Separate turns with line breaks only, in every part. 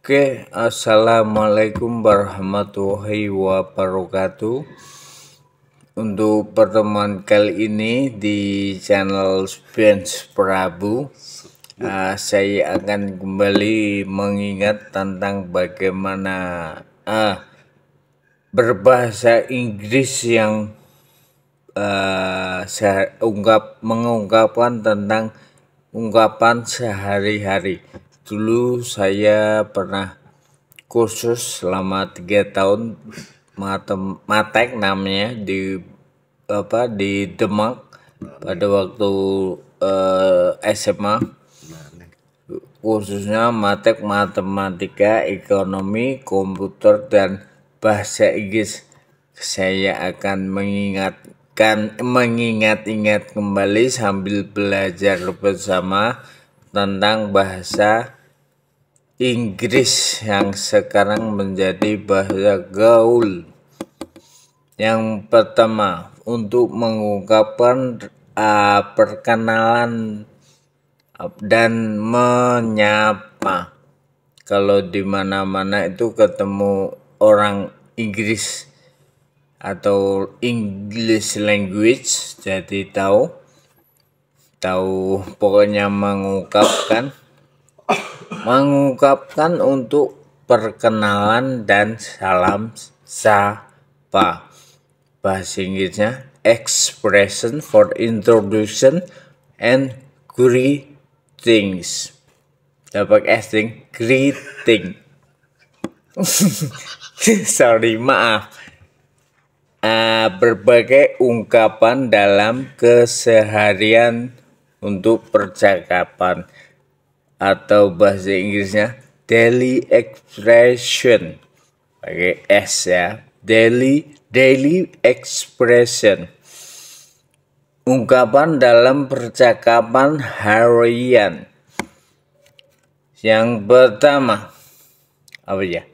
Oke, assalamualaikum warahmatullahi wabarakatuh. Untuk pertemuan kali ini di channel Spence Prabu, uh, saya akan kembali mengingat tentang bagaimana uh, berbahasa Inggris yang uh, saya ungkap mengungkapkan tentang ungkapan sehari-hari dulu saya pernah kursus selama tiga tahun matem matek namanya di apa di Demak pada waktu uh, eh, SMA khususnya matek matematika ekonomi komputer dan bahasa Inggris saya akan mengingatkan mengingat-ingat kembali sambil belajar bersama tentang bahasa Inggris yang sekarang menjadi bahasa gaul. Yang pertama, untuk mengungkapkan uh, perkenalan dan menyapa. Kalau di mana-mana itu ketemu orang Inggris atau English language, jadi tahu tahu pokoknya mengungkapkan mengungkapkan untuk perkenalan dan salam sapa. Bahasa Inggrisnya expression for introduction and greetings. Dapat asing greeting. Sorry, maaf. Uh, berbagai ungkapan dalam keseharian untuk percakapan atau bahasa Inggrisnya daily expression pakai s ya daily daily expression ungkapan dalam percakapan harian yang pertama apa ya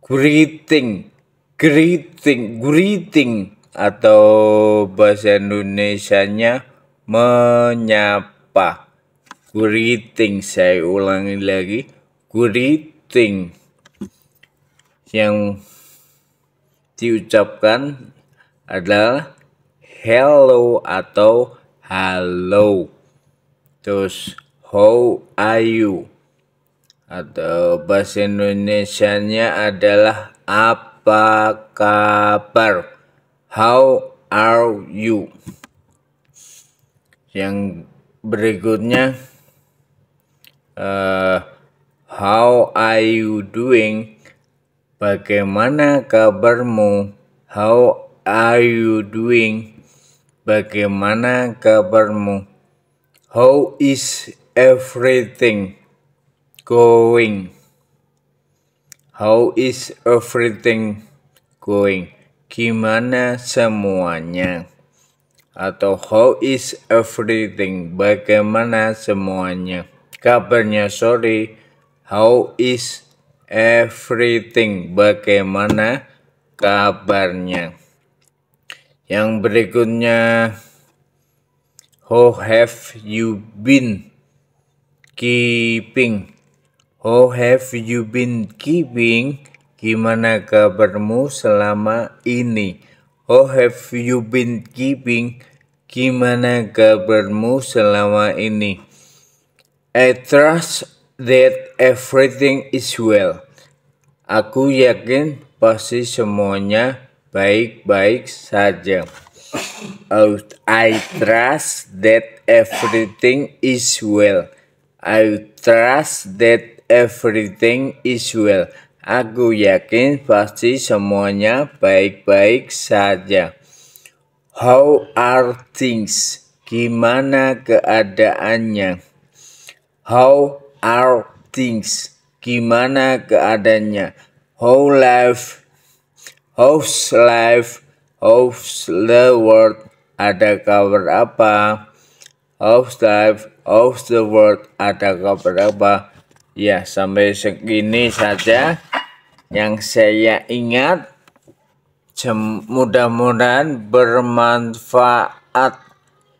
greeting greeting greeting atau bahasa Indonesia-nya menyapa greeting saya ulangi lagi greeting yang diucapkan adalah hello atau halo terus how are you atau bahasa Indonesia-nya adalah apa kabar how are you yang berikutnya uh, How are you doing? Bagaimana kabarmu? How are you doing? Bagaimana kabarmu? How is everything going? How is everything going? Gimana semuanya? Atau how is everything? Bagaimana semuanya? Kabarnya sorry. How is everything? Bagaimana kabarnya? Yang berikutnya How have you been keeping? How have you been keeping? Gimana kabarmu selama ini? How have you been keeping? Gimana kabarmu selama ini? I trust that everything is well. Aku yakin pasti semuanya baik-baik saja. I trust that everything is well. I trust that everything is well. Aku yakin pasti semuanya baik-baik saja. How are things? Gimana keadaannya? How are things? Gimana keadaannya? How life? How's life? How's the world? Ada kabar apa? How's life? How's the world? Ada kabar apa? Ya, sampai segini saja yang saya ingat. Mudah-mudahan bermanfaat.